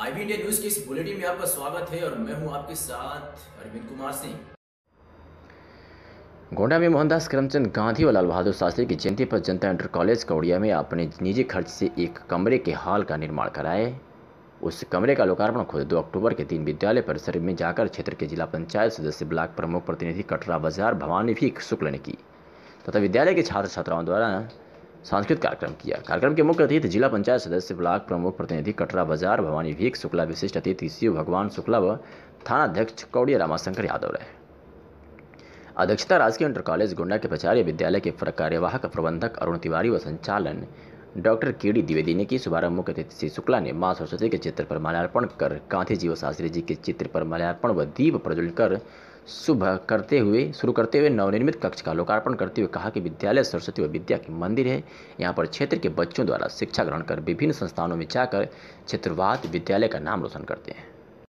IB India news के इस bulletin में आपका स्वागत है और मैं हूं आपके साथ अरविंद कुमार सिंह गोंडा में मोहनदास करमचंद गांधी और लाल बहादुर शास्त्री की जयंती पर जनता इंटर कॉलेज कौड़िया में अपने निजी खर्च से एक कमरे के हॉल का निर्माण कराए उस कमरे का लोकार्पण खुद दो अक्टूबर के दिन विद्यालय परिसर में जाकर क्षेत्र के जिला पंचायत सदस्य ब्लॉक प्रमुख प्रतिनिधि कटरा बाजार भवानी भी शुक्ल ने की तथा विद्यालय के छात्र छात्राओं द्वारा सांस्कृतिक कार्यक्रम किया कार्यक्रम के मुख्य अतिथि जिला पंचायत सदस्य ब्लॉक प्रमुख प्रतिनिधि कटरा बाजार भवानी भीख शुक्ला विशिष्ट अतिथि शिव भगवान शुक्ला व थानाध्यक्ष कौड़िया रामाशंकर यादव रहे अध्यक्षता राजकीय इंटर कॉलेज गोंडा के प्राचार्य विद्यालय के कार्यवाहक प्रबंधक अरुण तिवारी व संचालन डॉक्टर के डी द्विवेदी ने की शुभारंभ मुख्य अतिथि श्री शुक्ला ने माँ सरस्वती के चित्र पर माल्यार्पण कर गांधी जी व शास्त्री जी के चित्र पर माल्यार्पण व दीप प्रज्वलित कर शुभ करते हुए शुरू करते हुए नवनिर्मित कक्ष का लोकार्पण करते हुए कहा कि विद्यालय सरस्वती व विद्या की मंदिर है यहाँ पर क्षेत्र के बच्चों द्वारा शिक्षा ग्रहण कर विभिन्न संस्थानों में जाकर क्षेत्रवाद विद्यालय का नाम रोशन करते हैं